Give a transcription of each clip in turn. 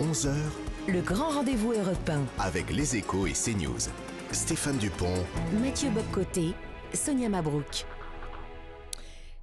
11h. Le grand rendez-vous européen. Avec les échos et CNews. Stéphane Dupont. Mathieu Bobcoté. Sonia Mabrouk.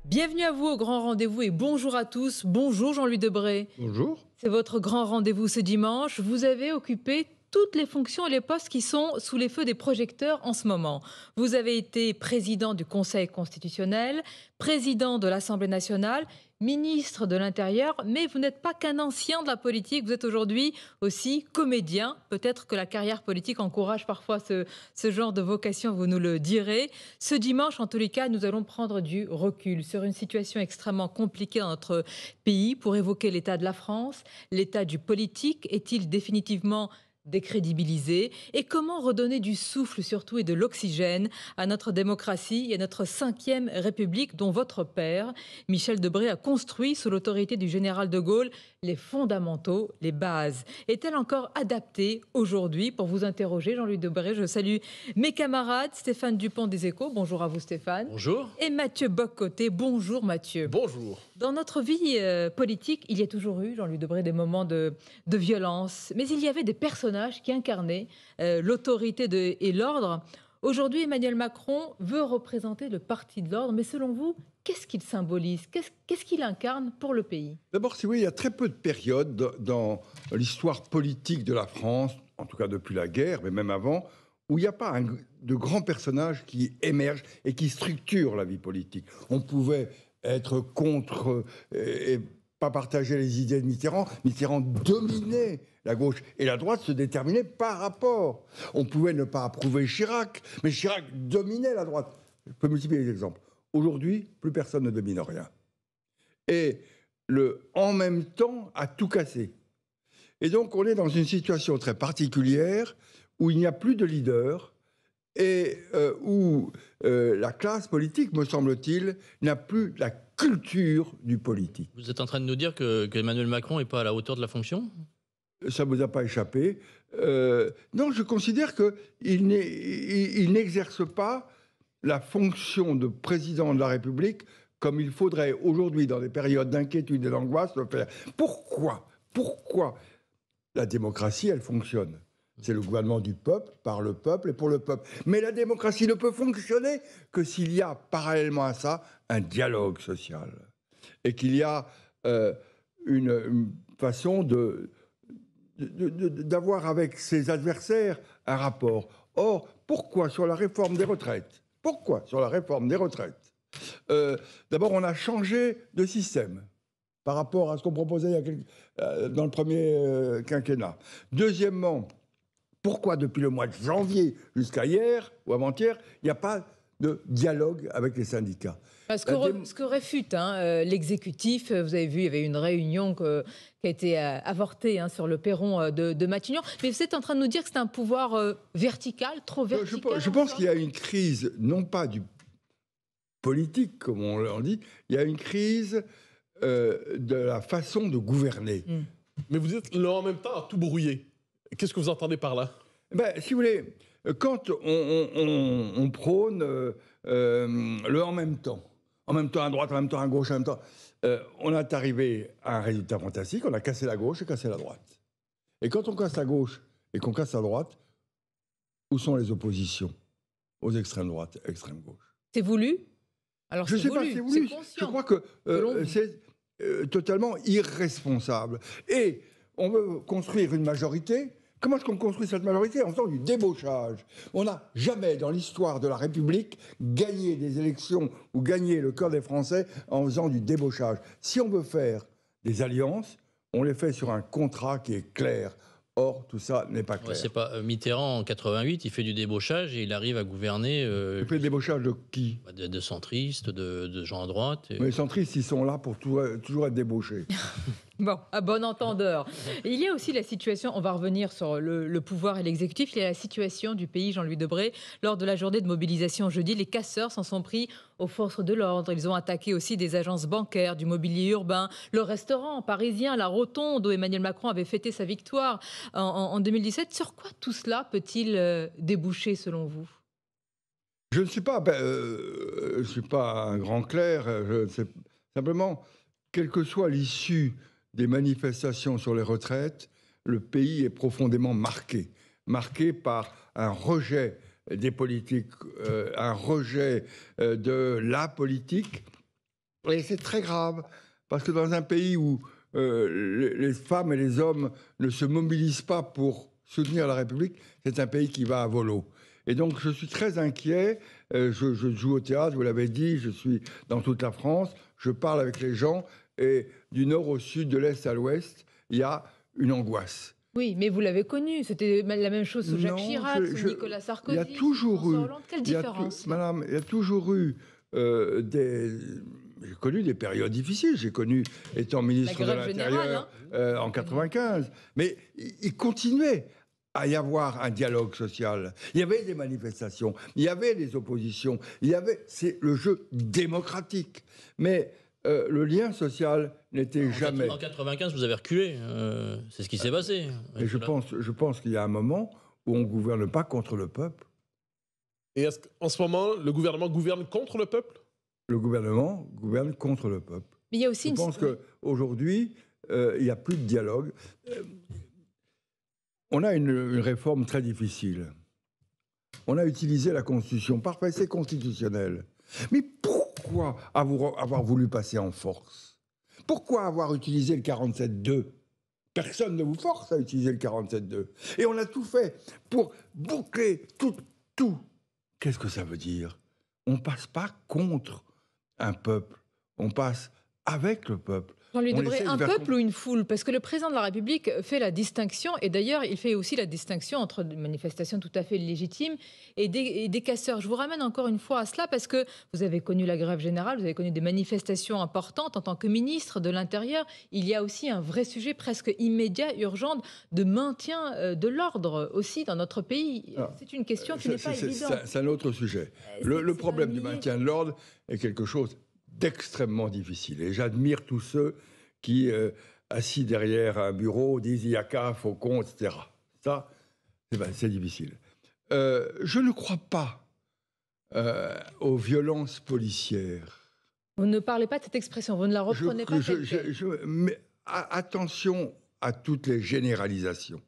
Bienvenue à vous au grand rendez-vous et bonjour à tous. Bonjour Jean-Louis Debré. Bonjour. C'est votre grand rendez-vous ce dimanche. Vous avez occupé toutes les fonctions et les postes qui sont sous les feux des projecteurs en ce moment. Vous avez été président du Conseil constitutionnel, président de l'Assemblée nationale ministre de l'Intérieur, mais vous n'êtes pas qu'un ancien de la politique, vous êtes aujourd'hui aussi comédien. Peut-être que la carrière politique encourage parfois ce, ce, genre de vocation, vous nous le direz. Ce dimanche, en tous les cas, nous allons prendre du recul sur une situation extrêmement compliquée dans notre pays pour évoquer l'état de la France, l'état du politique. Est-il définitivement décrédibiliser Et comment redonner du souffle surtout et de l'oxygène à notre démocratie et à notre cinquième République dont votre père, Michel Debré, a construit sous l'autorité du général de Gaulle les fondamentaux, les bases Est-elle encore adaptée aujourd'hui Pour vous interroger, Jean-Louis Debré, je salue mes camarades Stéphane Dupont des Échos, bonjour à vous Stéphane. Bonjour. Et Mathieu Boccoté, bonjour Mathieu. Bonjour. Dans notre vie euh, politique, il y a toujours eu, Jean-Louis Debré, des moments de, violence, mais il y avait des personnages qui incarnaient euh, l'autorité et l'ordre. Aujourd'hui, Emmanuel Macron veut représenter le parti de l'ordre, mais selon vous, qu'est-ce qu'il symbolise Qu'est-ce qu'il incarne pour le pays D'abord, oui, il y a très peu de périodes dans l'histoire politique de la France, en tout cas depuis la guerre, mais même avant, où il n'y a pas de grands personnages qui émergent et qui structurent la vie politique. On pouvait être contre euh, et pas partager les idées de Mitterrand. Mitterrand dominait la gauche et la droite se déterminait par rapport. On pouvait ne pas approuver Chirac, mais Chirac dominait la droite. Je peux multiplier les exemples. Aujourd'hui, plus personne ne domine rien. Et le en même temps a tout cassé. Et donc on est dans une situation très particulière où il n'y a plus de leader, et euh, où euh, la classe politique, me semble-t-il, n'a plus la culture du politique. Vous êtes en train de nous dire que, Emmanuel Macron n'est pas à la hauteur de la fonction Ça ne vous a pas échappé. Euh, non, je considère qu'il n'exerce pas la fonction de président de la République comme il faudrait aujourd'hui, dans des périodes d'inquiétude et d'angoisse, le faire. Pourquoi Pourquoi La démocratie, elle fonctionne c'est le gouvernement du peuple, par le peuple et pour le peuple. Mais la démocratie ne peut fonctionner que s'il y a parallèlement à ça un dialogue social et qu'il y a euh, une, façon de, d'avoir avec ses adversaires un rapport. Or, pourquoi sur la réforme des retraites Pourquoi sur la réforme des retraites euh, D'abord, on a changé de système par rapport à ce qu'on proposait euh, dans le premier quinquennat. Deuxièmement, pourquoi depuis le mois de janvier jusqu'à hier ou avant-hier, il n'y a pas de dialogue avec les syndicats. Bah, ce que, euh, ce que réfute hein, euh, l'exécutif, euh, vous avez vu, il y avait une réunion qui a été avortée hein, sur le perron de, de, Matignon. Mais vous êtes en train de nous dire que c'est un pouvoir vertical, trop vertical Je, pense qu'il y a une crise, non pas du politique, comme on le dit, il y a une crise de la façon de gouverner. Hmm. Mais vous êtes là en même temps à tout brouiller. Qu'est-ce que vous entendez par là ben, Si vous voulez, quand on, prône euh, euh, le en même temps, en même temps à droite, en même temps à gauche, en même temps, euh, on est arrivé à un résultat fantastique, on a cassé la gauche et cassé la droite. Et quand on casse la gauche et qu'on casse la droite, où sont les oppositions aux extrêmes droites, extrêmes gauches C'est voulu Alors Je ne sais pas, c'est voulu. Je crois que, que c'est totalement irresponsable. Et on veut construire une majorité. Comment est-ce qu'on construit cette majorité En faisant du débauchage. On n'a jamais dans l'histoire de la République gagné des élections ou gagné le cœur des Français en faisant du débauchage. Si on veut faire des alliances, on les fait sur un contrat qui est clair. Or, tout ça n'est pas clair. c'est pas euh, Mitterrand en 88, il fait du débauchage et il arrive à gouverner. Euh, il fait le débauchage de qui bah, de, centristes, de, gens à droite. Mais les centristes, ils sont là pour toujours être débauchés. Bon, à bon entendeur. Il y a aussi la situation, on va revenir sur le, pouvoir et l'exécutif, il y a la situation du pays, Jean-Louis Debré. Lors de la journée de mobilisation jeudi, les casseurs s'en sont pris aux forces de l'ordre. Ils ont attaqué aussi des agences bancaires, du mobilier urbain, le restaurant parisien, la rotonde où Emmanuel Macron avait fêté sa victoire en, 2017. Sur quoi tout cela peut-il euh, déboucher selon vous Je ne suis pas, ben, euh, je suis pas un grand clair. simplement, quelle que soit l'issue des manifestations sur les retraites, le pays est profondément marqué, marqué par un rejet des politiques, euh, un rejet euh, de la politique. Et c'est très grave, parce que dans un pays où euh, les femmes et les hommes ne se mobilisent pas pour soutenir la République, c'est un pays qui va à volo. Et donc je suis très inquiet, je, je joue au théâtre, vous l'avez dit, je suis dans toute la France, je parle avec les gens, et du nord au sud, de l'est à l'ouest, il y a une angoisse. Oui, mais vous l'avez connu. C'était la même chose sous Jacques Chirac, sous Nicolas Sarkozy. Il y a toujours eu. Quelle différence Madame, il y a toujours eu euh, des. J'ai connu des périodes difficiles. J'ai connu, étant ministre de l'Intérieur hein. euh, en 95. Mais il continuait à y avoir un dialogue social. Il y avait des manifestations, il y avait des oppositions, il y avait. C'est le jeu démocratique. Mais euh, le lien social n'était jamais. En 95, vous avez reculé. Euh, c'est ce qui s'est passé. Et je pense, je pense qu'il y a un moment où on ne gouverne pas contre le peuple. Et est-ce qu'en ce moment, le gouvernement gouverne contre le peuple Le gouvernement gouverne contre le peuple. Mais il y a aussi je pense qu'aujourd'hui, euh, il n'y a plus de dialogue. On a une, réforme très difficile. On a utilisé la Constitution. Parfait, c'est constitutionnel. Mais pourquoi pourquoi avoir voulu passer en force Pourquoi avoir utilisé le 47-2 Personne ne vous force à utiliser le 47-2. Et on a tout fait pour boucler tout. tout. Qu'est-ce que ça veut dire On ne passe pas contre un peuple, on passe avec le peuple. Jean-Louis Debré, un peuple ou une foule Parce que le président de la République fait la distinction, et d'ailleurs, il fait aussi la distinction entre des manifestations tout à fait légitimes et des, casseurs. Je vous ramène encore une fois à cela, parce que vous avez connu la grève générale, vous avez connu des manifestations importantes en tant que ministre de l'Intérieur. Il y a aussi un vrai sujet presque immédiat, urgent, de maintien euh, de l'ordre aussi dans notre pays. Ah. c'est une question qui euh, n'est pas évidente. C'est un autre sujet. Ah, le problème du maintien de l'ordre est quelque chose extrêmement difficile. Et j'admire tous ceux qui, euh, assis derrière un bureau, disent il n'y a qu'à, Faucon, etc. Ça, eh ben, c'est difficile. Euh, je ne crois pas euh, aux violences policières. Vous ne parlez pas de cette expression, vous ne la reprenez pas. mais attention à toutes les généralisations.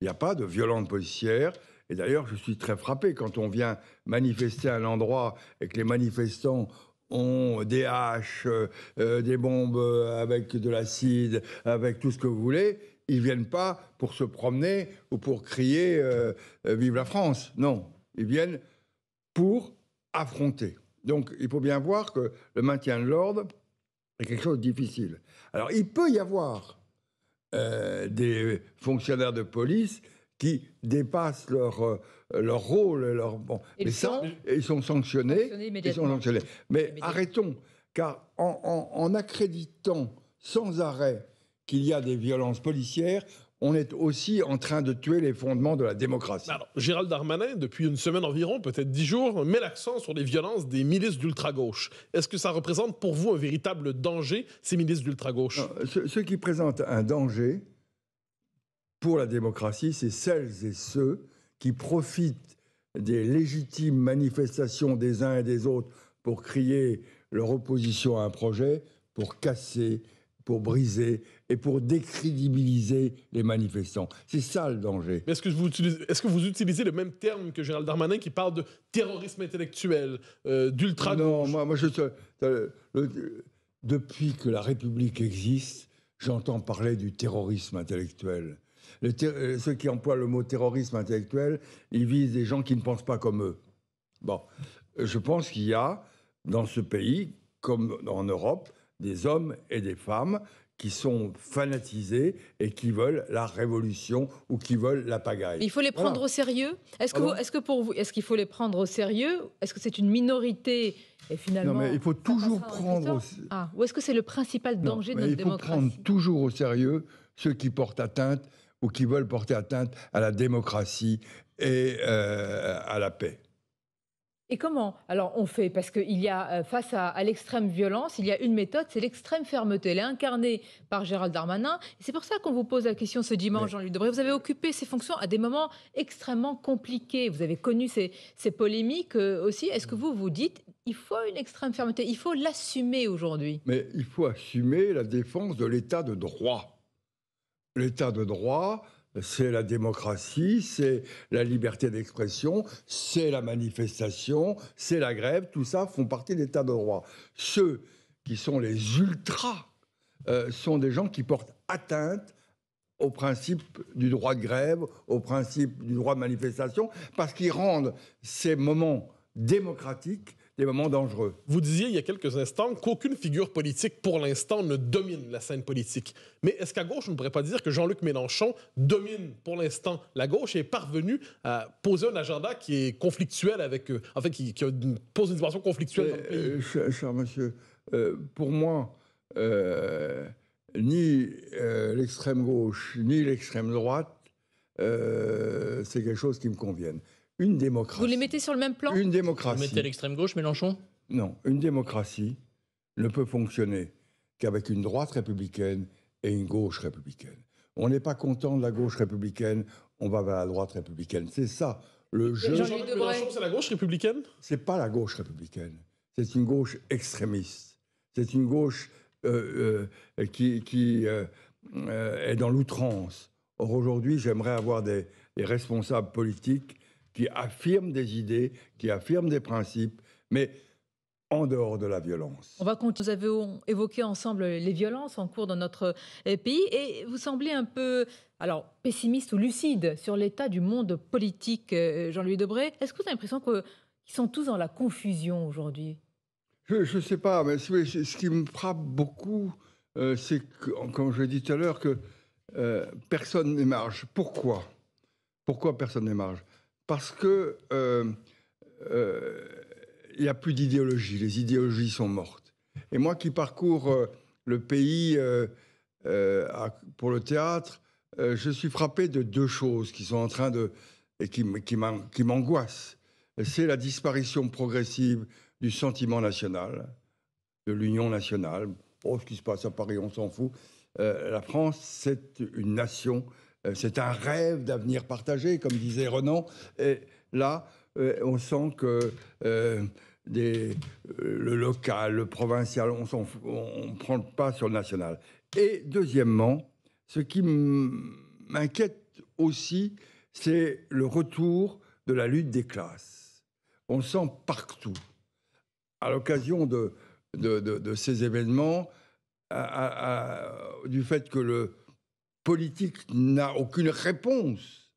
Il n'y a pas de violences policière. Et d'ailleurs, je suis très frappé quand on vient manifester à un endroit et que les manifestants ont des haches, euh, euh, des bombes euh, avec de l'acide, avec tout ce que vous voulez. Ils viennent pas pour se promener ou pour crier Vive la France. Non, ils viennent pour affronter. Donc il faut bien voir que le maintien de l'ordre est quelque chose de difficile. Alors il peut y avoir des fonctionnaires de police qui dépassent leur, euh, leur rôle. Leur, bon. et mais ça, ils sont sanctionnés. sont sanctionnés. Mais arrêtons, car en, accréditant sans arrêt qu'il y a des violences policières, on est aussi en train de tuer les fondements de la démocratie. Alors, Gérald Darmanin, depuis une semaine environ, peut-être dix jours, met l'accent sur les violences des milices d'ultra-gauche. Est-ce que ça représente pour vous un véritable danger, ces milices d'ultra-gauche Ceux ce qui présentent un danger, pour la démocratie, c'est celles et ceux qui profitent des légitimes manifestations des uns et des autres pour crier leur opposition à un projet, pour casser, pour briser et pour décrédibiliser les manifestants. C'est ça le danger. Est-ce que, vous utilisez, est que vous utilisez le même terme que Gérald Darmanin qui parle de terrorisme intellectuel, euh, d'ultra Non, moi, moi je, depuis que la République existe, j'entends parler du terrorisme intellectuel. Euh, ceux qui emploient le mot terrorisme intellectuel, ils visent des gens qui ne pensent pas comme eux. Bon, je pense qu'il y a dans ce pays, comme en Europe, des hommes et des femmes qui sont fanatisés et qui veulent la révolution ou qui veulent la pagaille. Il faut les prendre au sérieux Est-ce que, pour vous, est-ce qu'il faut les prendre au sérieux Est-ce que c'est une minorité et finalement, non, mais il faut toujours prendre. Ah, ou est-ce que c'est le principal danger de notre démocratie Il faut prendre toujours au sérieux ceux qui portent atteinte ou qui veulent porter atteinte à la démocratie et euh, à la paix. Et comment Alors on fait, parce qu'il y a, euh, face à, l'extrême violence, il y a une méthode, c'est l'extrême fermeté. Elle est incarnée par Gérald Darmanin. C'est pour ça qu'on vous pose la question ce dimanche, Jean-Luc Debré. Vous avez occupé ces fonctions à des moments extrêmement compliqués. Vous avez connu ces, ces polémiques euh, aussi. Est-ce que vous vous dites, il faut une extrême fermeté, il faut l'assumer aujourd'hui Mais il faut assumer la défense de l'état de droit l'état de droit, c'est la démocratie, c'est la liberté d'expression, c'est la manifestation, c'est la grève, tout ça font partie de l'état de droit. Ceux qui sont les ultras euh, sont des gens qui portent atteinte au principe du droit de grève, au principe du droit de manifestation, parce qu'ils rendent ces moments démocratiques des moments dangereux. Vous disiez il y a quelques instants qu'aucune figure politique pour l'instant ne domine la scène politique. Mais est-ce qu'à gauche, on ne pourrait pas dire que Jean-Luc Mélenchon domine pour l'instant la gauche et est parvenu à poser un agenda qui est conflictuel avec euh, En fait, qui, pose une dimension conflictuelle dans le euh, pays monsieur, euh, pour moi, ni l'extrême gauche ni l'extrême droite, c'est quelque chose qui me convienne une démocratie. Vous les mettez sur le même plan Une démocratie. Vous mettez l'extrême gauche, Mélenchon Non, une démocratie ne peut fonctionner qu'avec une droite républicaine et une gauche républicaine. On n'est pas content de la gauche républicaine, on va vers la droite républicaine. C'est ça le jeu. Jean-Luc Mélenchon, c'est la gauche républicaine C'est pas la gauche républicaine. C'est une gauche extrémiste. C'est une gauche euh, euh, qui, qui euh, est dans l'outrance. Or aujourd'hui, j'aimerais avoir des, des responsables politiques qui affirme des idées, qui affirme des principes, mais en dehors de la violence. On va continuer. Nous avez évoqué ensemble les violences en cours dans notre euh, pays et vous semblez un peu, alors pessimiste ou lucide sur l'état du monde politique, euh, Jean-Louis Debré. Est-ce que vous avez l'impression qu'ils sont tous dans la confusion aujourd'hui Je ne sais pas, mais ce qui me frappe beaucoup, euh, c'est c'est comme je dit tout à l'heure que personne personne n'émarge. Pourquoi Pourquoi personne n'émarge parce que euh, euh, il n'y a plus d'idéologie. Les idéologies sont mortes. Et moi qui parcours euh, le pays pour le théâtre, je suis frappé de deux choses qui sont en train de et qui, qui m'angoissent. C'est la disparition progressive du sentiment national, de l'union nationale. Oh, ce qui se passe à Paris, on s'en fout. la France, c'est une nation euh, c'est un rêve d'avenir partagé, comme disait Renan. Et là, euh, on sent que euh, le local, le provincial, on ne prend pas sur le national. Et deuxièmement, ce qui m'inquiète aussi, c'est le retour de la lutte des classes. On sent partout, à l'occasion de ces événements, du fait que le, politique n'a aucune réponse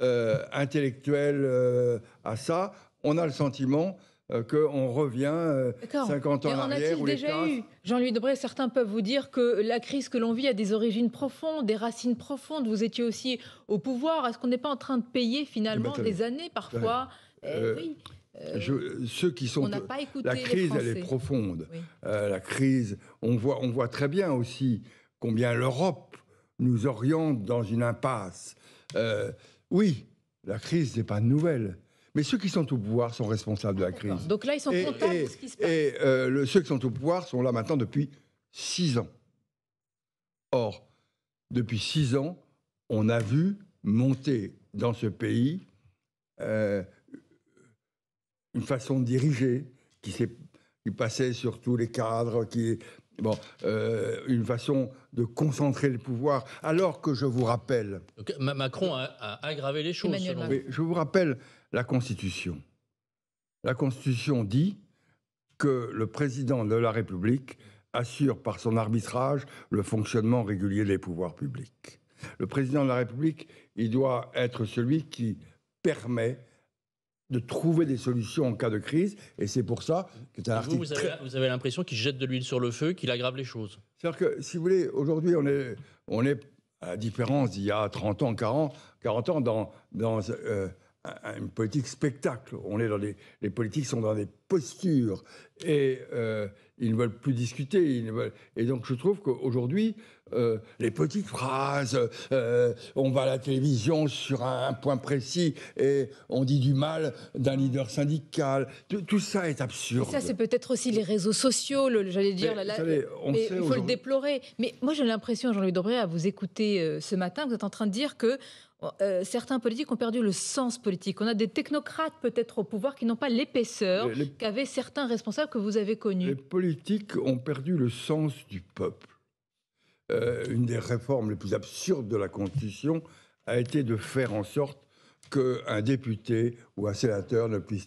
euh, intellectuelle euh, à ça, on a le sentiment que euh, qu'on revient 50 ans en arrière. En a-t-il déjà eu Jean-Louis Debray, certains peuvent vous dire que la crise que l'on vit a des origines profondes, des racines profondes. Vous étiez aussi au pouvoir. Est-ce qu'on n'est pas en train de payer finalement eh ben, des années parfois eh je, ceux qui sont on pas écouté la crise, elle est profonde. la crise, on voit, on voit très bien aussi combien l'Europe nous oriente dans une impasse. Euh, oui, la crise n'est pas nouvelle. Mais ceux qui sont au pouvoir sont responsables de la crise. Donc là, ils sont et, de ce qui se passe. Et euh, le, ceux qui sont au pouvoir sont là maintenant depuis six ans. Or, depuis six ans, on a vu monter dans ce pays euh, une façon de diriger qui, qui passait sur tous les cadres, qui Bon, euh, une façon de concentrer le pouvoir, alors que je vous rappelle... Macron a, aggravé les choses. Je vous rappelle la Constitution. La Constitution dit que le président de la République assure par son arbitrage le fonctionnement régulier des pouvoirs publics. Le président de la République, il doit être celui qui permet de trouver des solutions en cas de crise. Et c'est pour ça que c'est un article. Vous, avez, vous avez l'impression qu'il jette de l'huile sur le feu, qu'il aggrave les choses. C'est-à-dire que, si vous voulez, aujourd'hui, on est, on est à la différence d'il y a 30 ans, 40, 40 ans, dans, dans euh, une politique spectacle. On est dans les, politiques sont dans des postures et euh, ils ne veulent plus discuter. et donc je trouve qu'aujourd'hui, euh, les petites phrases, euh, on va à la télévision sur un, point précis et on dit du mal d'un leader syndical, tout, ça est absurde. ça c'est peut-être aussi les réseaux sociaux, j'allais dire, il faut le déplorer. Mais moi j'ai l'impression, Jean-Louis Dobré, à vous écouter ce matin, vous êtes en train de dire que euh, certains politiques ont perdu le sens politique. On a des technocrates peut-être au pouvoir qui n'ont pas l'épaisseur qu'avaient certains responsables que vous avez connus. Les politiques ont perdu le sens du peuple. Euh, une des réformes les plus absurdes de la Constitution a été de faire en sorte qu'un député ou un sénateur ne puisse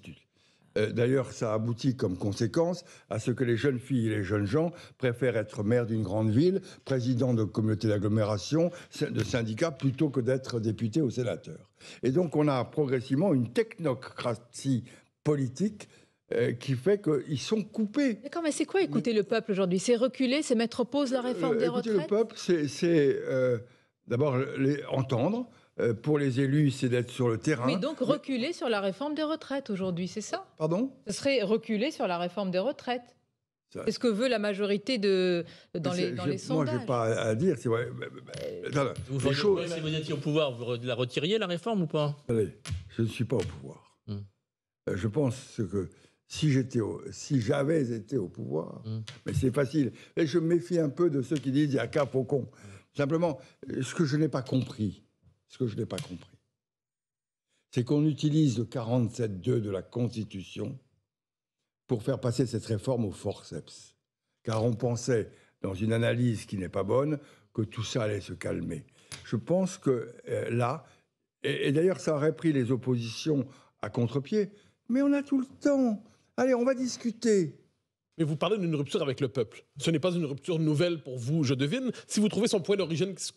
euh, d'ailleurs, ça aboutit comme conséquence à ce que les jeunes filles et les jeunes gens préfèrent être maire d'une grande ville, président de communautés d'agglomération, de syndicats, plutôt que d'être député ou sénateurs. Et donc, on a progressivement une technocratie politique euh, qui fait qu'ils sont coupés. D'accord, mais c'est quoi écouter le peuple aujourd'hui C'est reculer, c'est mettre en pause la réforme euh, des retraites Écouter le peuple, c'est d'abord entendre, euh, pour les élus, c'est d'être sur le terrain. Mais donc reculer sur la réforme des retraites aujourd'hui, c'est ça Pardon Ce serait reculer sur la réforme des retraites. C'est ce que veut la majorité de, dans, les, sondages. Moi, je n'ai pas à, dire. Vrai. Euh, vous, choses... si vous étiez au pouvoir, vous la retiriez, la réforme, ou pas Allez, je ne suis pas au pouvoir. Hmm. Euh, je pense que si j'étais si j'avais été au pouvoir, hmm. mais c'est facile. Et je me méfie un peu de ceux qui disent il n'y a qu'un faucon. Hmm. Simplement, ce que je n'ai pas compris, ce que je n'ai pas compris, c'est qu'on utilise le 47.2 de la Constitution pour faire passer cette réforme au forceps. Car on pensait, dans une analyse qui n'est pas bonne, que tout ça allait se calmer. Je pense que euh, là, et, et d'ailleurs ça aurait pris les oppositions à contre-pied, mais on a tout le temps. Allez, on va discuter. Mais vous parlez d'une rupture avec le peuple. Ce n'est pas une rupture nouvelle pour vous, je devine. Si vous trouvez son point d'origine, qu'est-ce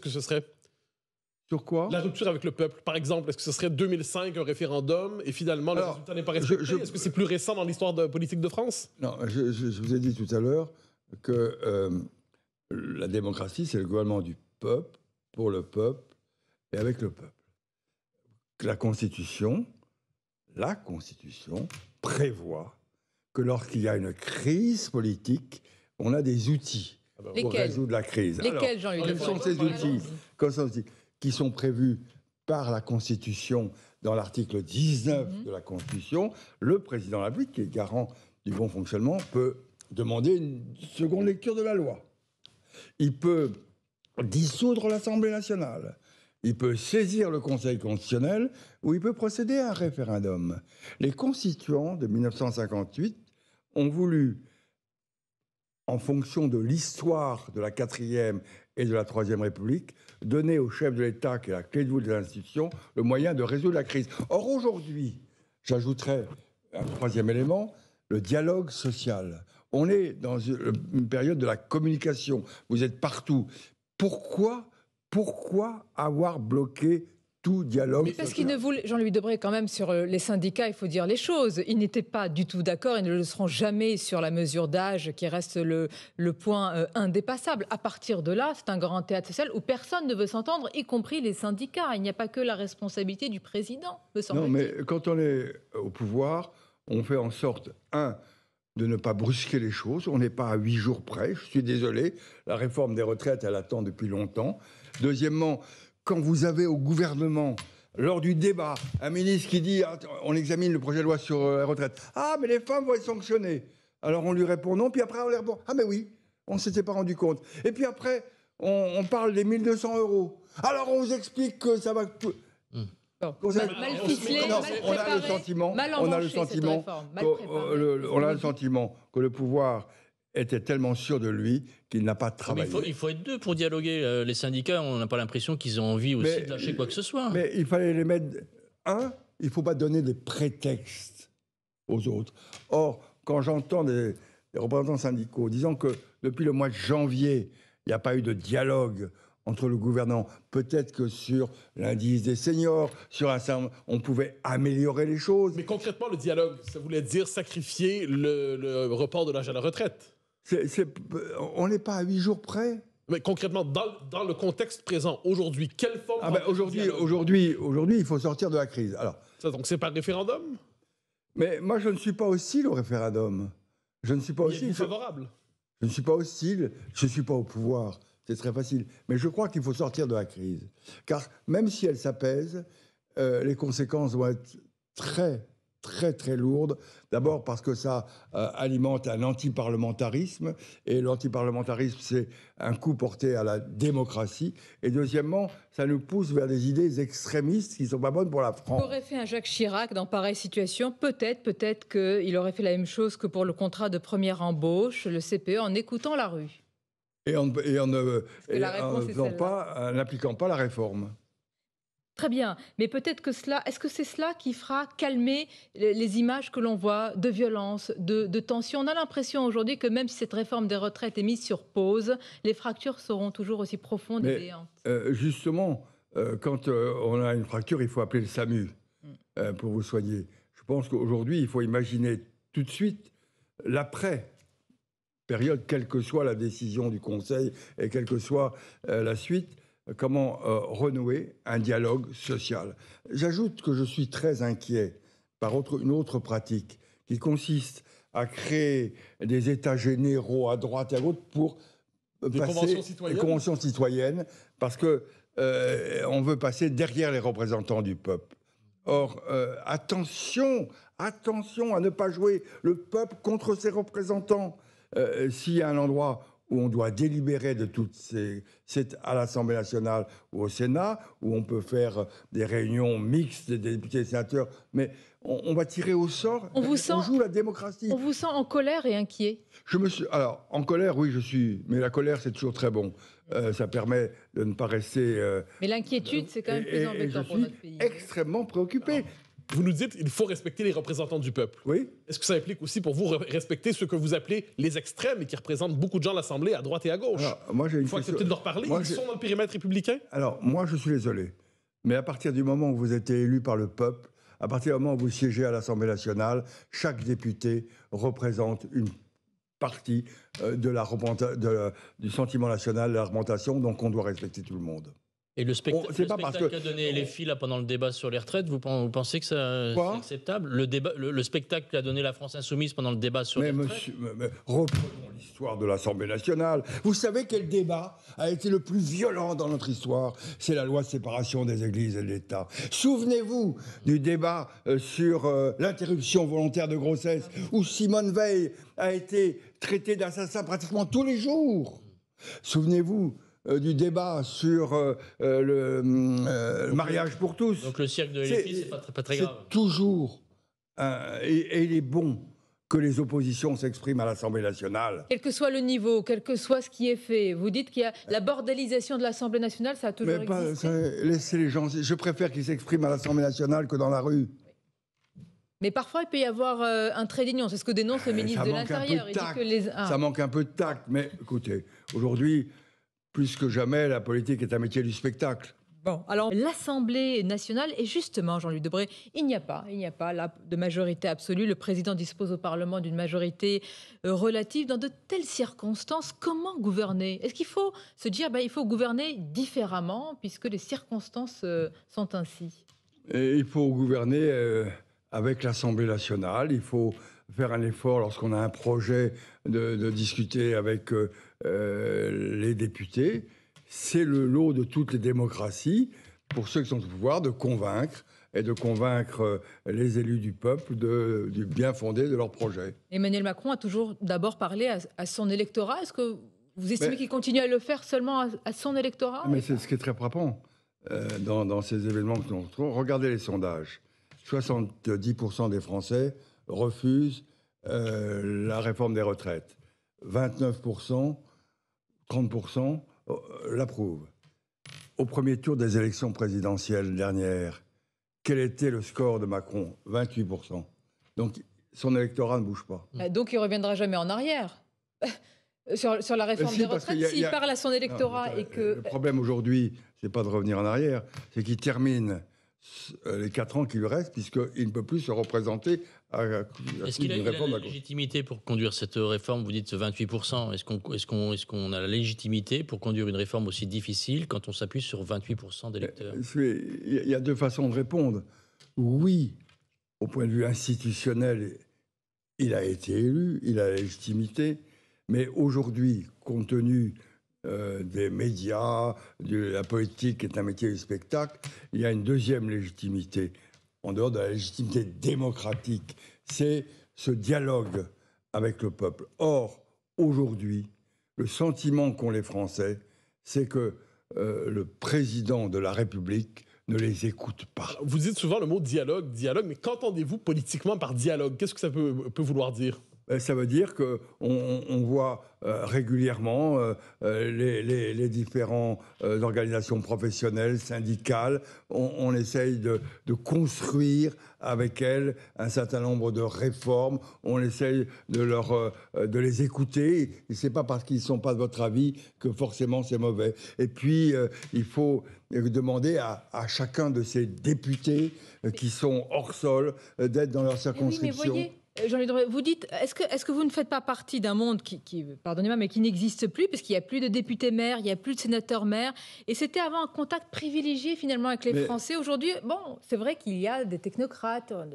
que euh, ce serait quoi La rupture avec le peuple, par exemple. Est-ce que ce serait 2005 un référendum et finalement le résultat n'est pas respecté Est-ce que c'est plus récent dans l'histoire de- politique de France Non, je, vous ai dit tout à l'heure que euh, la démocratie, c'est le gouvernement du peuple, pour le peuple et avec le peuple. La Constitution, la Constitution prévoit que lorsqu'il y a une crise politique, on a des outils ah bah pour résoudre la crise. Lesquels, jean Quels sont ces outils qui sont prévus par la Constitution, dans l'article 19 mhm. de la Constitution, le président de la République, qui est garant du bon fonctionnement, peut demander une seconde lecture de la loi. Il peut dissoudre l'Assemblée nationale. Il peut saisir le Conseil constitutionnel ou il peut procéder à un référendum. Les constituants de 1958 ont voulu, en fonction de l'histoire de la 4e et de la 3e République, donner au chef de l'État, qui est la clé de voûte de l'institution, le moyen de résoudre la crise. Or, aujourd'hui, j'ajouterais un troisième élément, le dialogue social. On est dans une période de la communication. Vous êtes partout. Pourquoi, pourquoi avoir bloqué tout dialogue. Mais parce qu'il ne voulait, Jean-Louis Debré, quand même, sur euh, les syndicats, il faut dire les choses. Ils n'étaient pas du tout d'accord, ils ne le seront jamais sur la mesure d'âge qui reste le, point euh, indépassable. À partir de là, c'est un grand théâtre social où personne ne veut s'entendre, y compris les syndicats. Il n'y a pas que la responsabilité du président, Non, mais quand on est au pouvoir, on fait en sorte, un, de ne pas brusquer les choses. On n'est pas à huit jours près. Je suis désolé. La réforme des retraites, elle attend depuis longtemps. Deuxièmement, quand vous avez au gouvernement lors du débat, un ministre qui dit ah, on examine le projet de loi sur euh, la retraite. Ah, mais les femmes vont être sanctionnées. Alors on lui répond non, puis après on lui répond ah, mais oui, on ne s'était pas rendu compte. Et puis après, on, parle des 1200 euros. Alors on vous explique que ça va. Mmh. Hum. On mal ficelé, mal sentiment, on a le sentiment, on a le sentiment que le pouvoir était tellement sûr de lui qu'il n'a pas travaillé. Il faut, il faut, être deux pour dialoguer. Euh, les syndicats, on n'a pas l'impression qu'ils ont envie aussi de lâcher quoi que ce soit. Mais il fallait les mettre. Un, il ne faut pas donner des prétextes aux autres. Or, quand j'entends des, représentants syndicaux disant que depuis le mois de janvier, il n'y a pas eu de dialogue entre le gouvernement, peut-être que sur l'indice des seniors, sur un on pouvait améliorer les choses. Mais concrètement, le dialogue, ça voulait dire sacrifier le, le report de l'âge à la retraite on n'est pas à huit jours près. Mais concrètement, dans, le contexte présent, aujourd'hui, quelle forme ah ben, Aujourd'hui, aujourd'hui, aujourd'hui, il faut sortir de la crise. Alors, Ça, donc, c'est pas un référendum Mais moi, je ne suis pas hostile au référendum. Je ne suis pas hostile. favorable. Je ne suis pas hostile. Je ne suis pas au pouvoir. C'est très facile. Mais je crois qu'il faut sortir de la crise, car même si elle s'apaise, euh, les conséquences vont être très très très lourde. D'abord parce que ça euh, alimente un antiparlementarisme, et l'antiparlementarisme c'est un coup porté à la démocratie. Et deuxièmement, ça nous pousse vers des idées extrémistes qui ne sont pas bonnes pour la France. Qu'aurait fait un Jacques Chirac dans pareille situation Peut-être, peut-être qu'il aurait fait la même chose que pour le contrat de première embauche, le CPE, en écoutant la rue. Et en, et en n'appliquant pas la réforme. Très bien, mais peut-être que cela, est-ce que c'est cela qui fera calmer les images que l'on voit de violence, de, tension On a l'impression aujourd'hui que même si cette réforme des retraites est mise sur pause, les fractures seront toujours aussi profondes et béantes. Euh, justement, euh, quand euh, on a une fracture, il faut appeler le SAMU mm. pour vous soigner. Je pense qu'aujourd'hui, il faut imaginer tout de suite l'après période, quelle que soit la décision du Conseil et quelle que soit la suite euh, comment euh, renouer un dialogue social. J'ajoute que je suis très inquiet par une autre pratique qui consiste à créer des états généraux à droite et à gauche pour euh, passer conventions des conventions citoyennes, parce que on veut passer derrière les représentants du peuple. Or, attention, attention à ne pas jouer le peuple contre ses représentants. s'il y a un endroit où on doit délibérer de toutes ces, à l'Assemblée nationale ou au Sénat, où on peut faire des réunions mixtes des députés et sénateurs, mais on, va tirer au sort. On vous sent, joue la démocratie. On vous sent en colère et inquiet. Je me suis, alors en colère, oui, je suis, mais la colère c'est toujours très bon. Euh, ça permet de ne pas rester. Euh, mais l'inquiétude, c'est quand même plus embêtant pour notre pays. Extrêmement préoccupé vous nous dites il faut respecter les représentants du peuple. Oui. Est-ce que ça implique aussi pour vous respecter ce que vous appelez les extrêmes et qui représentent beaucoup de gens à l'Assemblée, à droite et à gauche moi, Il faut accepter de leur parler. Ils sont dans le périmètre républicain Alors, moi, je suis désolé. Mais à partir du moment où vous êtes élu par le peuple, à partir du moment où vous siégez à l'Assemblée nationale, chaque député représente une partie euh, de la, du sentiment national, de la remontation, donc on doit respecter tout le monde. Et le, spectacle qu'a donné les filles là, pendant le débat sur les retraites, vous, pensez que c'est acceptable le, le, spectacle qu'a donné la France Insoumise pendant le débat sur les retraites mais, Reprenons l'histoire de l'Assemblée nationale. Vous savez quel débat a été le plus violent dans notre histoire C'est la loi de séparation des églises et de l'État. Souvenez-vous du débat euh, sur euh, l'interruption volontaire de grossesse, où Simone Veil a été traitée d'assassin pratiquement tous les jours. Souvenez-vous euh, du débat sur euh, euh, hum, le, mariage pour tous. Donc le cirque de l'Élysée, c'est pas, très grave. Toujours, et, il est bon que les oppositions s'expriment à l'Assemblée nationale. Quel que soit le niveau, quel que soit ce qui est fait, vous dites qu'il y a la bordélisation de l'Assemblée nationale, ça a toujours Mais laissez les gens. Je préfère qu'ils s'expriment à l'Assemblée nationale que dans la rue. Mais parfois, il peut y avoir un trait d'union. C'est ce que dénonce le eh, ministre de l'Intérieur. Ça manque un peu de tact. Mais écoutez, aujourd'hui, plus que jamais, la politique est un métier du spectacle. Bon, alors l'Assemblée nationale, et justement, Jean-Luc Debré, il n'y a pas, il n'y a pas de majorité absolue. Le président dispose au Parlement d'une majorité euh, relative. Dans de telles circonstances, comment gouverner Est-ce qu'il faut se dire, ben, il faut gouverner différemment, puisque les circonstances euh, sont ainsi et Il faut gouverner euh, avec l'Assemblée nationale. Il faut faire un effort lorsqu'on a un projet de, discuter avec... Euh, les députés, c'est le lot de toutes les démocraties, pour ceux qui sont au pouvoir, de convaincre et de convaincre euh, les élus du peuple de, du bien fondé de leur projet. Emmanuel Macron a toujours d'abord parlé à, son électorat. Est-ce que vous estimez qu'il continue à le faire seulement à, son électorat Mais c'est ce qui est très frappant euh, dans, ces événements que nous retrouvons. Regardez les sondages. 70% des Français refusent la réforme des retraites. 29% 30% euh, l'approuvent. Au premier tour des élections présidentielles dernières, quel était le score de Macron 28%. Donc son électorat ne bouge pas. Bah, donc il ne reviendra jamais en arrière sur, sur, la réforme des retraites. S'il parle à son électorat et que... Le problème aujourd'hui, ce n'est pas de revenir en arrière, c'est qu'il termine euh, les 4 ans qui lui restent, puisqu'il ne peut plus se représenter ah, euh, est-ce qu'il a, il la légitimité pour conduire cette réforme Vous dites 28%. Est-ce qu'on qu'on a la légitimité pour conduire une réforme aussi difficile quand on s'appuie sur 28% d'électeurs eh, Il y a deux façons de répondre. Oui, au point de vue institutionnel, il a été élu, il a la légitimité. Mais aujourd'hui, compte tenu euh, des médias, de la politique est un métier du spectacle, il y a une deuxième légitimité, en dehors de la légitimité démocratique, c'est ce dialogue avec le peuple. Or, aujourd'hui, le sentiment qu'ont les Français, c'est que euh, le président de la République ne les écoute pas. Vous dites souvent le mot dialogue, dialogue, mais qu'entendez-vous politiquement par dialogue Qu'est-ce que ça peut vouloir dire euh, ça veut dire qu'on voit euh, régulièrement euh, les, les, différentes organisations professionnelles, syndicales, on, essaye de, construire avec elles un certain nombre de réformes, on essaye de, leur, de les écouter, et c'est pas parce qu'ils ne sont pas de votre avis que forcément c'est mauvais. Et puis, il faut demander à, chacun de ces députés qui sont hors sol d'être dans leur eh circonscription. Euh, Jean-Louis vous dites, est-ce que, est que vous ne faites pas partie d'un monde qui, pardonnez-moi, mais qui n'existe plus, parce qu'il n'y a plus de députés-maires, il n'y a plus de sénateurs-maires, et c'était avant un contact privilégié finalement avec les Français. Aujourd'hui, bon, c'est vrai qu'il y a des technocrates, euh,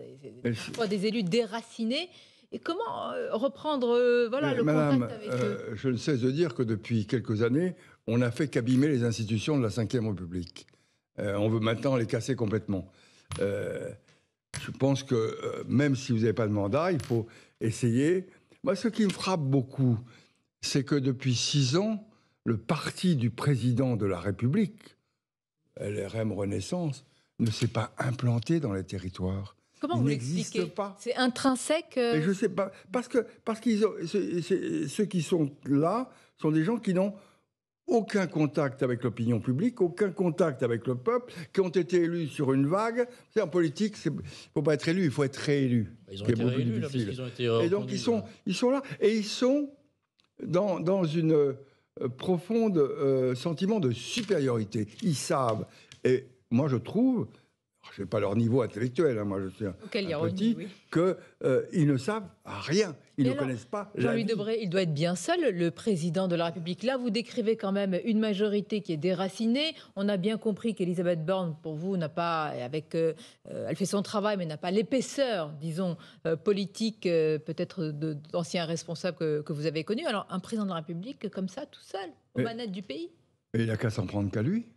des, élus déracinés. Et comment euh, reprendre voilà, le contact avec eux Je ne cesse de dire que depuis quelques années, on n'a fait qu'abîmer les institutions de la Ve République. on veut maintenant les casser complètement je pense que euh, même si vous n'avez pas de mandat, il faut essayer. Moi, ce qui me frappe beaucoup, c'est que depuis six ans, le parti du président de la République, LRM Renaissance, ne s'est pas implanté dans les territoires. Comment vous l'expliquez C'est intrinsèque. Je euh je sais pas parce que parce qu'ils ceux qui sont là sont des gens qui n'ont aucun contact avec l'opinion publique, aucun contact avec le peuple, qui ont été élus sur une vague. C'est en politique, il ne faut pas être élu, il faut être réélu. Bah, ils ont été réélus, là, ont été euh, Et donc, ils sont, ils sont là, et ils sont dans, dans une euh, profonde euh, sentiment de supériorité. Ils savent. Et moi, je trouve, je ne sais pas leur niveau intellectuel, hein, moi je suis un, petit, qu'ils ne savent rien. Ils ne connaissent pas. Jean-Louis Debré, il doit être bien seul, le président de la République. Là, vous décrivez quand même une majorité qui est déracinée. On a bien compris qu'Elisabeth Borne, pour vous, n'a pas, avec, euh, euh, elle fait son travail, mais n'a pas l'épaisseur, disons, euh, politique, peut-être d'anciens responsables que, vous avez connus. Alors, un président de la République, comme ça, tout seul, au manettes du pays Et il n'y a qu'à s'en prendre qu'à lui.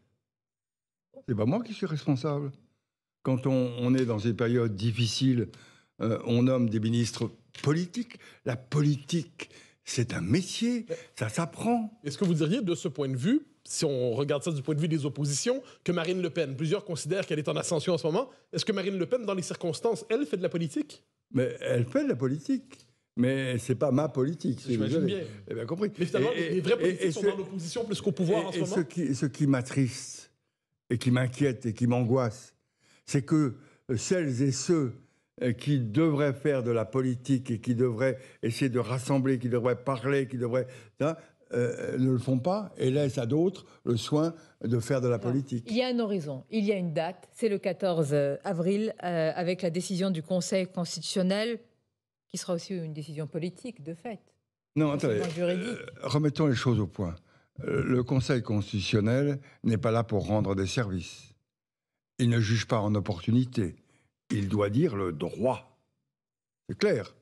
C'est pas moi qui suis responsable. Quand on, est dans une périodes difficiles, euh, on nomme des ministres politiques. La politique, c'est un métier, ça s'apprend. Est-ce que vous diriez, de ce point de vue, si on regarde ça du point de vue des oppositions, que Marine Le Pen, plusieurs considèrent qu'elle est en ascension en ce moment, est-ce que Marine Le Pen, dans les circonstances, elle fait de la politique Mais elle fait de la politique. Mais c'est pas ma politique. Je J'imagine bien. Eh bien compris. Mais finalement, les vrais politiques sont dans l'opposition plus qu'au pouvoir en ce moment. qui, ce qui m'attriste et qui m'inquiète et qui m'angoisse, c'est que celles et ceux euh, qui devrait faire de la politique et qui devrait essayer de rassembler, qui devrait parler, qui devrait... Hein, euh, euh, ne le font pas et laissent à d'autres le soin de faire de la politique. Il y a un horizon, il y a une date, c'est le 14 avril, avec la décision du Conseil constitutionnel, qui sera aussi une décision politique, de fait. Non, attendez, remettons les choses au point. Le Conseil constitutionnel n'est pas là pour rendre des services. Il ne juge pas en opportunité il doit dire le droit. C'est clair.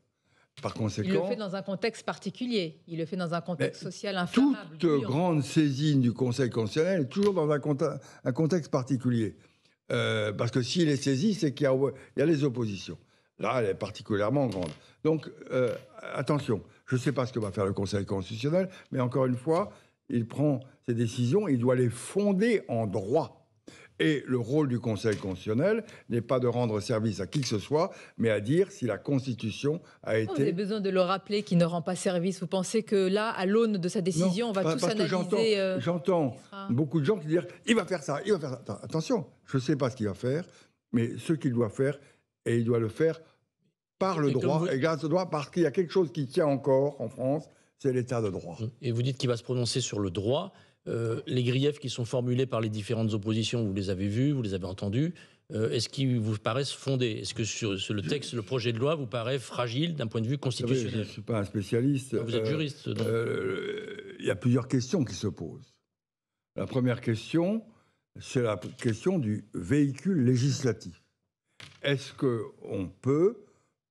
Par conséquent, il le fait dans un contexte particulier, il le fait dans un contexte social inflammable. Toute grande saisine du Conseil constitutionnel est toujours dans un, contexte, particulier. Euh, parce que s'il est saisi, c'est qu'il y, a les oppositions. Là, elle est particulièrement grande. Donc, euh, attention, je ne sais pas ce que va faire le Conseil constitutionnel, mais encore une fois, il prend ses décisions, il doit les fonder en droit. Et le rôle du Conseil constitutionnel n'est pas de rendre service à qui que ce soit, mais à dire si la Constitution a oh, été. Vous avez besoin de le rappeler qu'il ne rend pas service. Vous pensez que là, à l'aune de sa décision, on va tous analyser. J'entends euh, beaucoup de gens qui disent il va faire ça, il va faire ça. attention, je ne sais pas ce qu'il va faire, mais ce qu'il doit faire, et il doit le faire par le droit, et grâce au droit, parce qu'il y a quelque chose qui tient encore en France, c'est l'état de droit. Et vous dites qu'il va se prononcer sur le droit. Euh, les griefs qui sont formulés par les différentes oppositions, vous les avez vus, vous les avez entendus. Euh, est-ce qu'ils vous paraissent fondés Est-ce que sur, le texte, le projet de loi vous paraît fragile d'un point de vue constitutionnel ah Je ne suis pas un spécialiste. Ah, vous êtes euh, juriste. Il y a plusieurs questions qui se posent. La première question, c'est la question du véhicule législatif. Est-ce qu'on peut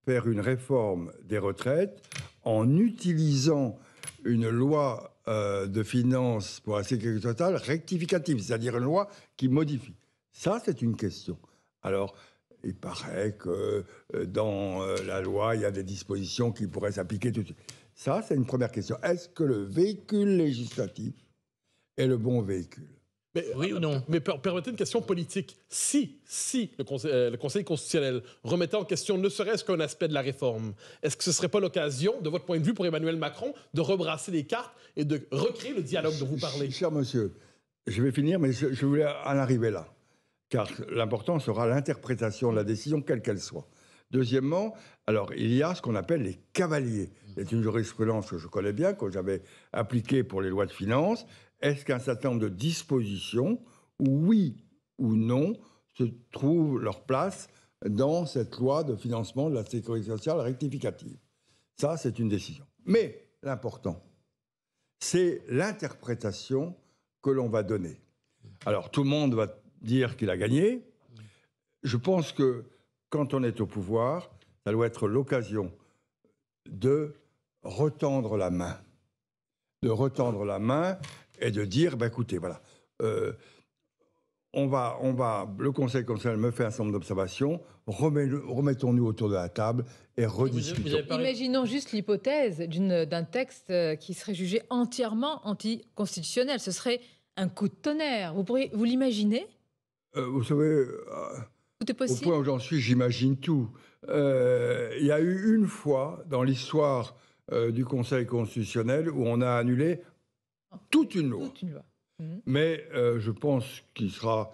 faire une réforme des retraites en utilisant une loi euh, de finances pour la sécurité totale rectificative, c'est-à-dire une loi qui modifie. Ça, c'est une question. Alors, il paraît que euh, dans euh, la loi, il y a des dispositions qui pourraient s'appliquer tout de suite. Ça, c'est une première question. Est-ce que le véhicule législatif est le bon véhicule mais, oui ou non euh, Mais permettez une question politique. Si, si le conseil, euh, le conseil constitutionnel remettait en question ne serait-ce qu'un aspect de la réforme, est-ce que ce ne serait pas l'occasion, de votre point de vue, pour Emmanuel Macron, de rebrasser les cartes et de recréer le dialogue dont vous parlez Cher monsieur, je vais finir, mais je, je voulais en arriver là. Car l'important sera l'interprétation de la décision, quelle qu'elle soit. Deuxièmement, alors il y a ce qu'on appelle les cavaliers. C'est une jurisprudence que je connais bien, que j'avais appliquée pour les lois de finances est-ce qu'un certain nombre de dispositions, oui ou non, se trouvent leur place dans cette loi de financement de la sécurité sociale rectificative Ça, c'est une décision. Mais l'important, c'est l'interprétation que l'on va donner. Alors tout le monde va dire qu'il a gagné. Je pense que quand on est au pouvoir, ça doit être l'occasion de retendre la main. De retendre la main et de dire, bah, écoutez, voilà, euh, on va, on va, le Conseil constitutionnel me fait un certain nombre d'observations, remettons-nous autour de la table et rediscutons. Imaginons juste l'hypothèse d'un texte euh, qui serait jugé entièrement anticonstitutionnel. Ce serait un coup de tonnerre. Vous, vous l'imaginez euh, Vous savez, au point où j'en suis, j'imagine tout. Il y a eu une fois dans l'histoire du Conseil constitutionnel où on a annulé toute une loi. Mhm. Mais euh, je pense qu'il sera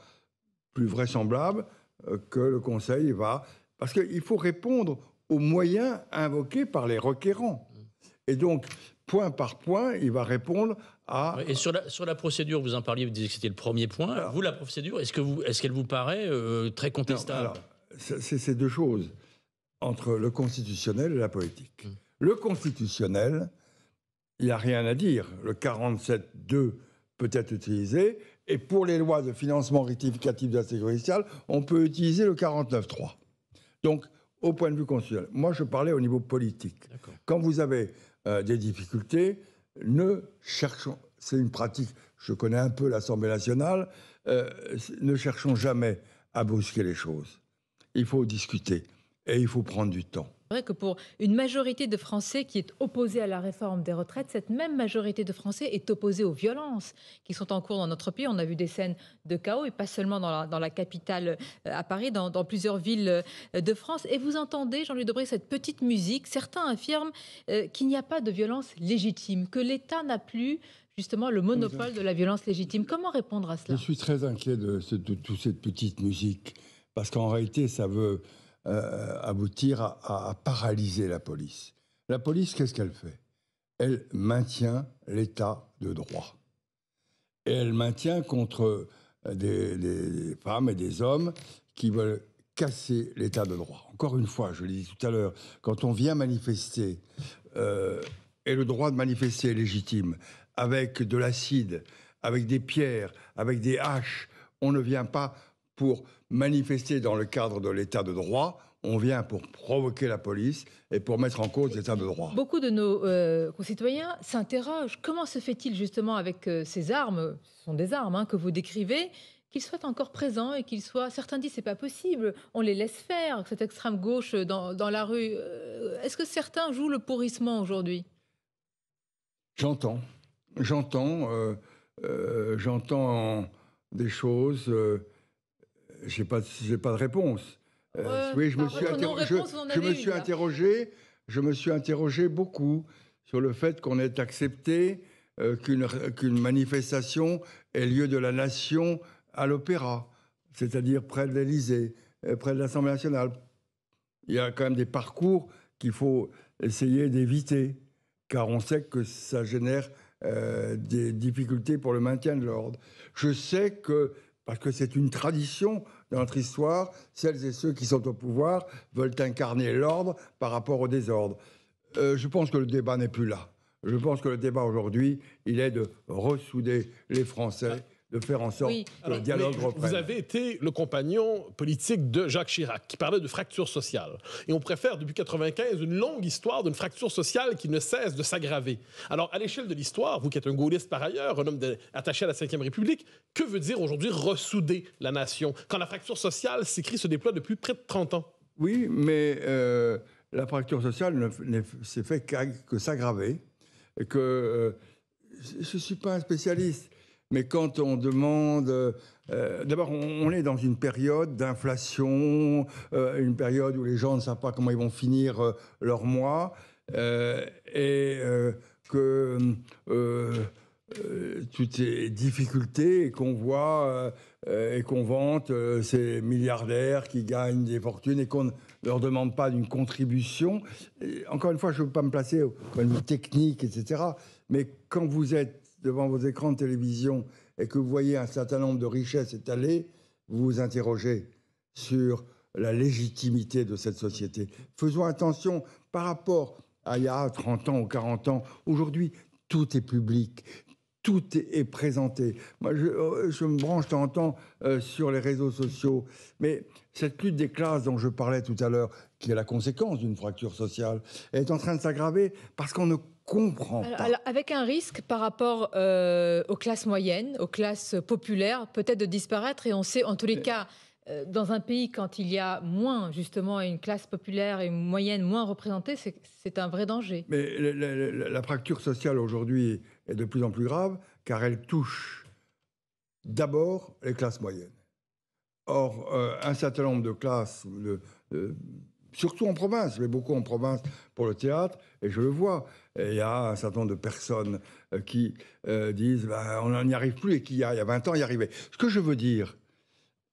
plus vraisemblable euh, que le Conseil va... Parce qu'il faut répondre aux moyens invoqués par les requérants. Mhm. Et donc, point par point, il va répondre à... Et sur la, sur la procédure, vous en parliez, vous disiez que c'était le premier point. vous, la procédure, est-ce qu'elle vous, est vous paraît euh, très contestable C'est ces deux choses, entre le constitutionnel et la politique. Mhm. Le constitutionnel, il n'y a rien à dire. Le 47.2 peut être utilisé. Et pour les lois de financement rectificatif de la sécurité sociale, on peut utiliser le 49.3. Donc, au point de vue constitutionnel, moi je parlais au niveau politique. Quand vous avez euh, des difficultés, ne cherchons, c'est une pratique, je connais un peu l'Assemblée nationale, euh, ne cherchons jamais à brusquer les choses. Il faut discuter et il faut prendre du temps. C'est vrai que pour une majorité de Français qui est opposée à la réforme des retraites, cette même majorité de Français est opposée aux violences qui sont en cours dans notre pays. On a vu des scènes de chaos, et pas seulement dans la, dans la capitale euh, à Paris, dans, plusieurs villes euh, de France. Et vous entendez, Jean-Louis Debré, cette petite musique. Certains affirment euh, qu'il n'y a pas de violence légitime, que l'État n'a plus justement le monopole de la violence légitime. Comment répondre à cela Je suis très inquiet de, de toute cette petite musique, parce qu'en réalité, ça veut euh, aboutir à, paralyser la police. La police, qu'est-ce qu'elle fait Elle maintient l'état de droit. Et elle maintient contre euh, des, femmes et des hommes qui veulent casser l'état de droit. Encore une fois, je l'ai dit tout à l'heure, quand on vient manifester, euh, et le droit de manifester est légitime, avec de l'acide, avec des pierres, avec des haches, on ne vient pas pour manifester dans le cadre de l'état de droit, on vient pour provoquer la police et pour mettre en cause l'état de droit. Beaucoup de nos euh, concitoyens s'interrogent comment se fait-il justement avec euh, ces armes, ce sont des armes hein, que vous décrivez, qu'ils soient encore présents et qu'ils soient. Certains disent c'est pas possible, on les laisse faire, cette extrême gauche dans, la rue. Euh, est-ce que certains jouent le pourrissement aujourd'hui J'entends, j'entends, j'entends des choses. Je pas, pas de réponse. Euh, oui, je me suis, je, me suis interrogé. Je me suis interrogé beaucoup sur le fait qu'on ait accepté euh, qu'une manifestation ait lieu de la nation à l'Opéra, c'est-à-dire près de l'Élysée, euh, près de l'Assemblée nationale. Il y a quand même des parcours qu'il faut essayer d'éviter, car on sait que ça génère des difficultés pour le maintien de l'ordre. Je sais que parce que c'est une tradition de notre histoire. Celles et ceux qui sont au pouvoir veulent incarner l'ordre par rapport au désordre. Euh, je pense que le débat n'est plus là. Je pense que le débat aujourd'hui, il est de ressouder les Français ah de faire en sorte que le dialogue Vous avez été le compagnon politique de Jacques Chirac, qui parlait de fracture sociale. Et on préfère, depuis 1995, une longue histoire d'une fracture sociale qui ne cesse de s'aggraver. Alors, à l'échelle de l'histoire, vous qui êtes un gaulliste par ailleurs, un homme attaché à la Ve République, que veut dire aujourd'hui ressouder la nation quand la fracture sociale s'écrit, se déploie depuis près de 30 ans? Oui, mais euh, la fracture sociale ne, s'est fait que s'aggraver. Que, euh, je ne suis pas un spécialiste, mais quand on demande... Euh, euh, d'abord, on, est dans une période d'inflation, euh, une période où les gens ne savent pas comment ils vont finir leur mois, et que toutes ces difficultés qu'on voit et qu'on vante ces milliardaires qui gagnent des fortunes et qu'on ne leur demande pas d'une contribution. encore une fois, je ne veux pas me placer au point de vue technique, etc. Mais quand vous êtes devant vos écrans de télévision et que vous voyez un certain nombre de richesses étalées, vous vous interrogez sur la légitimité de cette société. Faisons attention par rapport à il y a 30 ans ou 40 ans. Aujourd'hui, tout est public, tout est présenté. Moi, je, euh, me branche tant temps en euh, sur les réseaux sociaux, mais cette lutte des classes dont je parlais tout à l'heure, qui est la conséquence d'une fracture sociale, est en train de s'aggraver parce qu'on ne comprend pas. avec un risque par rapport euh, aux classes moyennes, aux classes populaires, peut-être de disparaître, et on sait en tous les euh. cas euh, dans un pays, quand il y a moins, justement, une classe populaire et moyenne moins représentée, c'est un vrai danger. Mais la, fracture sociale aujourd'hui est de plus en plus grave, car elle touche d'abord les classes moyennes. Or, un certain nombre de classes, surtout en province, mais beaucoup en province pour le théâtre, et je le vois. Et il y a un certain nombre de personnes euh, qui euh, disent qu'on bah, on n'y arrive plus et qui, il y a 20 ans, y arrivait. Ce que je veux dire,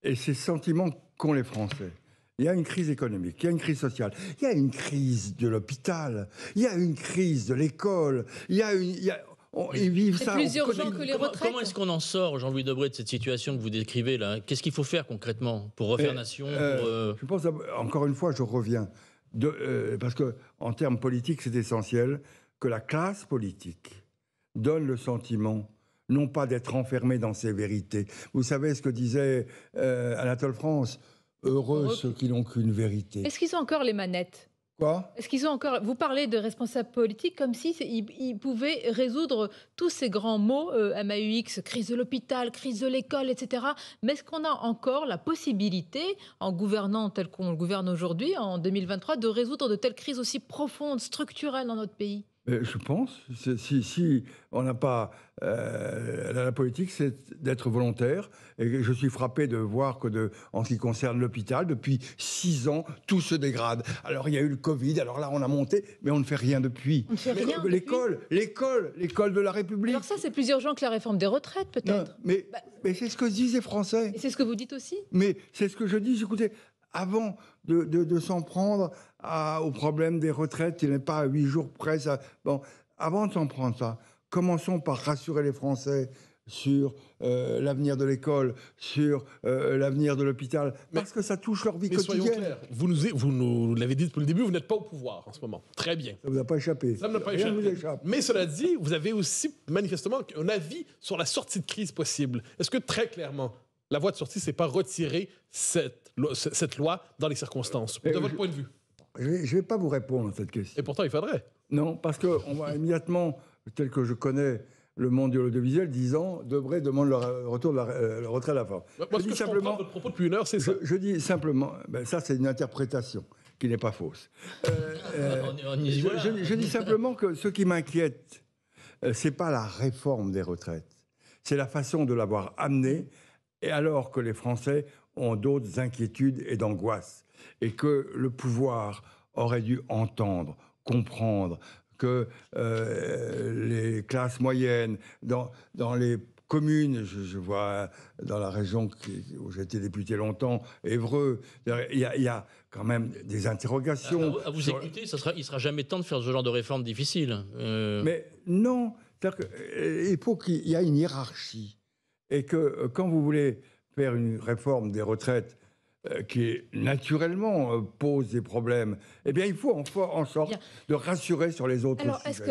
et c'est sentiments sentiment qu'ont les Français, il y a une crise économique, il y a une crise sociale, il y a une crise de l'hôpital, il y a une crise de l'école, il y a une vivent plus que les retraites. Comment, est-ce qu'on en sort, Jean-Louis Debré, de cette situation que vous décrivez là Qu'est-ce qu'il faut faire concrètement pour refaire euh, nation euh, euh, Je pense, encore une fois, je reviens. De, parce que, en termes politiques, c'est essentiel que la classe politique donne le sentiment non pas d'être enfermé dans ses vérités. Vous savez ce que disait Anatole France Heureux, heureux ceux qui n'ont qu'une vérité. Est-ce qu'ils ont encore les manettes est-ce qu'ils ont encore. Vous parlez de responsables politiques comme si pouvaient résoudre tous ces grands mots MAUX, euh, crise de l'hôpital, crise de l'école, etc. Mais est-ce qu'on a encore la possibilité, en gouvernant tel qu'on le gouverne aujourd'hui, en 2023, de résoudre de telles crises aussi profondes, structurelles dans notre pays je pense. Si, on n'a pas. Euh, la, politique, c'est d'être volontaire. Et je suis frappé de voir que, en ce qui concerne l'hôpital, depuis six ans, tout se dégrade. Alors, il y a eu le Covid, alors là, on a monté, mais on ne fait rien depuis. On ne fait rien. L'école, l'école, l'école de la République. Alors, ça, c'est plus urgent que la réforme des retraites, peut-être. mais, mais c'est ce que disent les Français. Et c'est ce que vous dites aussi. Mais c'est ce que je dis. Écoutez, avant de, s'en prendre au problème des retraites, il n'est pas à huit jours près. bon, avant de s'en prendre ça, commençons par rassurer les Français sur euh, l'avenir de l'école, sur euh, l'avenir de l'hôpital, parce que ça touche leur vie mais quotidienne. Soyons clairs, vous nous, vous l'avez dit depuis le début, vous n'êtes pas au pouvoir en ce moment. Très bien. Ça ne vous a pas échappé. Ça ne pas échappé. Mais cela dit, vous avez aussi manifestement un avis sur la sortie de crise possible. Est-ce que très clairement, la voie de sortie, c'est pas retirer cette cette, loi dans les circonstances, de euh, votre point de vue Je ne vais pas vous répondre à cette question. Et pourtant, il faudrait. Non, parce qu'on voit immédiatement, tel que je connais le monde de l'audiovisuel, disant devrait demande le, retour de la, retraite euh, le retrait la forme. je dis simplement, je heure, c'est ça. Je, dis simplement, ben, ça c'est une interprétation qui n'est pas fausse. Euh, je, dis simplement que ce qui m'inquiète, c'est pas la réforme des retraites, c'est la façon de l'avoir amenée, et alors que les Français ont d'autres inquiétudes et d'angoisses, et que le pouvoir aurait dû entendre, comprendre que euh, les classes moyennes, dans, dans les communes, je, vois dans la région où où j'étais député longtemps, Évreux, il y, a, quand même des interrogations. À, vous écouter, ça sera, il sera jamais temps de faire ce genre de réforme difficile. Euh. Mais non, que, euh, il faut qu'il y ait une hiérarchie. Et que quand vous voulez faire une réforme des retraites euh, qui naturellement euh, pose des problèmes, eh bien, il faut en, en sorte de rassurer sur les autres.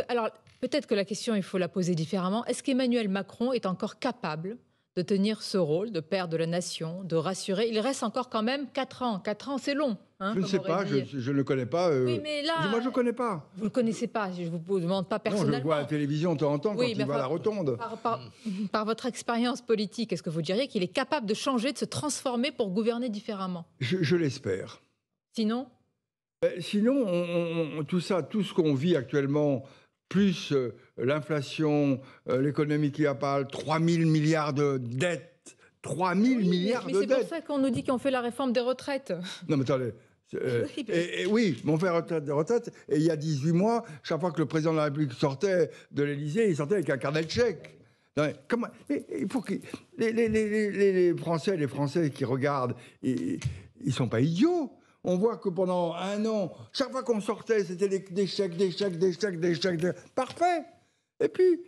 alors peut-être que la question, il faut la poser différemment. Est-ce qu'Emmanuel Macron est encore capable de tenir ce rôle de père de la nation, de rassurer. Il reste encore quand même 4 ans. 4 ans, c'est long. Hein, je ne sais pas, je, ne le connais pas. Euh, oui, mais là, moi, je ne connais pas. Vous ne le connaissez pas, je ne vous demande pas personnellement. Non, je le vois à la télévision de temps quand il à la rotonde. Par, votre expérience politique, est-ce que vous diriez qu'il est capable de changer, de se transformer pour gouverner différemment Je, l'espère. Sinon euh, Sinon, tout ça, tout ce qu'on vit actuellement plus euh, l'inflation, euh, l'économie qui apparaît, 3 000 milliards de dettes. 3 000 milliards de dettes. C'est pour ça qu'on nous dit qu'on fait la réforme des retraites. Non, mais attendez. Euh, oui, mais... Et, oui, mon retraite des retraites. Et il y a 18 mois, chaque fois que le président de la République sortait de l'Élysée, il sortait avec un carnet de chèques. comment, les, Français, les Français qui regardent, ils, ils sont pas idiots on voit que pendant un an, chaque fois qu'on sortait, c'était des chèques, des chèques, des chèques, des chèques. Parfait Et puis,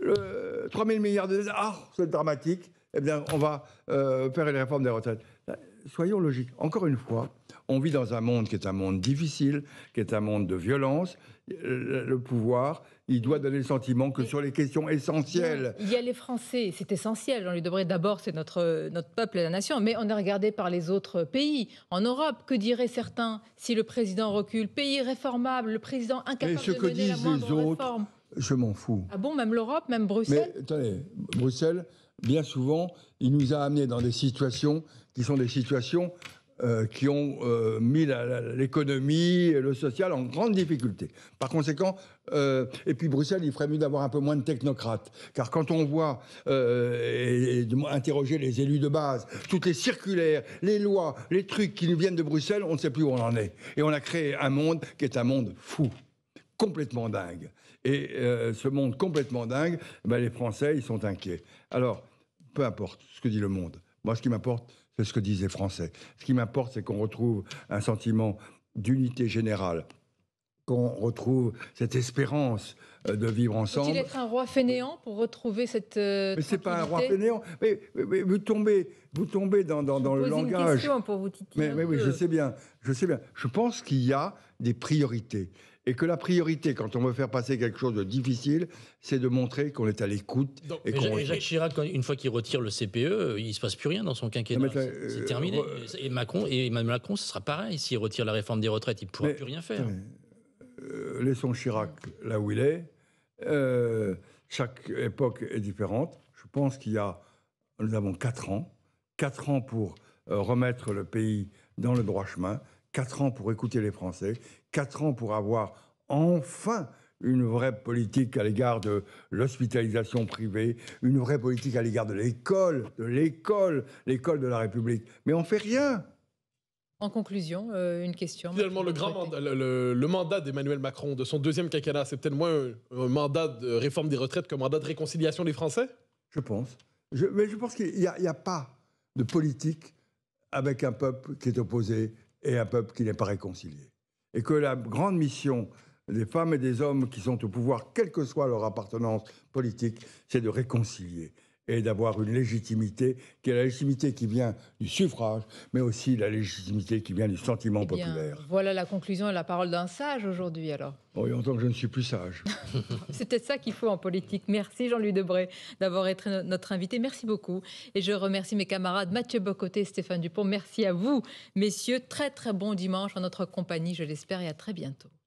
le 3 milliards de... Ah, c'est dramatique. Eh bien, on va euh, faire une réforme des retraites. Euh, soyons logiques. Encore une fois, on vit dans un monde qui est un monde difficile, qui est un monde de violence. Euh, le pouvoir il doit donner le sentiment que sur les questions essentielles. Il y a les Français, c'est essentiel. On lui devrait d'abord, c'est notre, notre peuple et la nation, mais on est regardé par les autres pays. En Europe, que diraient certains si le président recule Pays réformable, le président incapable mais ce que disent les autres, Je m'en fous. Ah bon, même l'Europe, même Bruxelles Mais attendez, Bruxelles, bien souvent, il nous a amenés dans des situations qui sont des situations euh, qui ont euh, mis l'économie et le social en grande difficulté. Par conséquent, euh, et puis Bruxelles, il ferait mieux d'avoir un peu moins de technocrates, car quand on voit interroger les élus de base, toutes les circulaires, les lois, les trucs qui nous viennent de Bruxelles, on ne sait plus où on en est. Et on a créé un monde qui est un monde fou complètement dingue. Et ce monde complètement dingue, ben, les Français, ils sont inquiets. Alors, peu importe ce que dit le monde. Moi, ce qui m'importe, c'est ce que disait les Français. Ce qui m'importe, c'est qu'on retrouve un sentiment d'unité générale, qu'on retrouve cette espérance euh, de vivre ensemble. Faut-il être un roi fainéant pour retrouver cette euh, Mais c'est pas un roi fainéant. Mais, vous tombez, vous tombez dans, dans, dans le langage. Une question pour vous titiller. Mais, mais oui, je sais bien, je sais bien. Je pense qu'il y a des priorités et que la priorité, quand on veut faire passer quelque chose de difficile, c'est de montrer qu'on est à l'écoute. Et Jacques Chirac, une fois qu'il retire le CPE, euh, il ne se passe plus rien dans son quinquennat. C'est euh, terminé. et Macron, et Emmanuel Macron, ce sera pareil. S'il retire la réforme des retraites, il ne pourra plus rien faire. Euh, laissons Chirac là où il est. chaque époque est différente. Je pense qu'il y a, nous avons 4 ans, 4 ans pour remettre le pays dans le droit chemin. Quatre ans pour écouter les Français, quatre ans pour avoir enfin une vraie politique à l'égard de l'hospitalisation privée, une vraie politique à l'égard de l'école, de l'école, l'école de la République. Mais on fait rien. En conclusion, euh, une question. Finalement, le, grand mandat, le, mandat d'Emmanuel Macron, de son deuxième quinquennat, c'est peut-être moins un, mandat de réforme des retraites qu'un mandat de réconciliation des Français Je pense. mais je pense qu'il n'y a, a, pas de politique avec un peuple qui est opposé et un peuple qui n'est pas réconcilié. Et que la grande mission des femmes et des hommes qui sont au pouvoir, quelle que soit leur appartenance politique, c'est de réconcilier et d'avoir une légitimité, qui est la légitimité qui vient du suffrage, mais aussi la légitimité qui vient du sentiment eh populaire. Voilà la conclusion et la parole d'un sage aujourd'hui alors. Oui, oh, en tant que je ne suis plus sage. C'est peut-être ça qu'il faut en politique. Merci Jean-Louis Debré d'avoir été notre invité. Merci beaucoup. Et je remercie mes camarades Mathieu Bocoté et Stéphane Dupont. Merci à vous, messieurs. Très très bon dimanche en notre compagnie, je l'espère, et à très bientôt.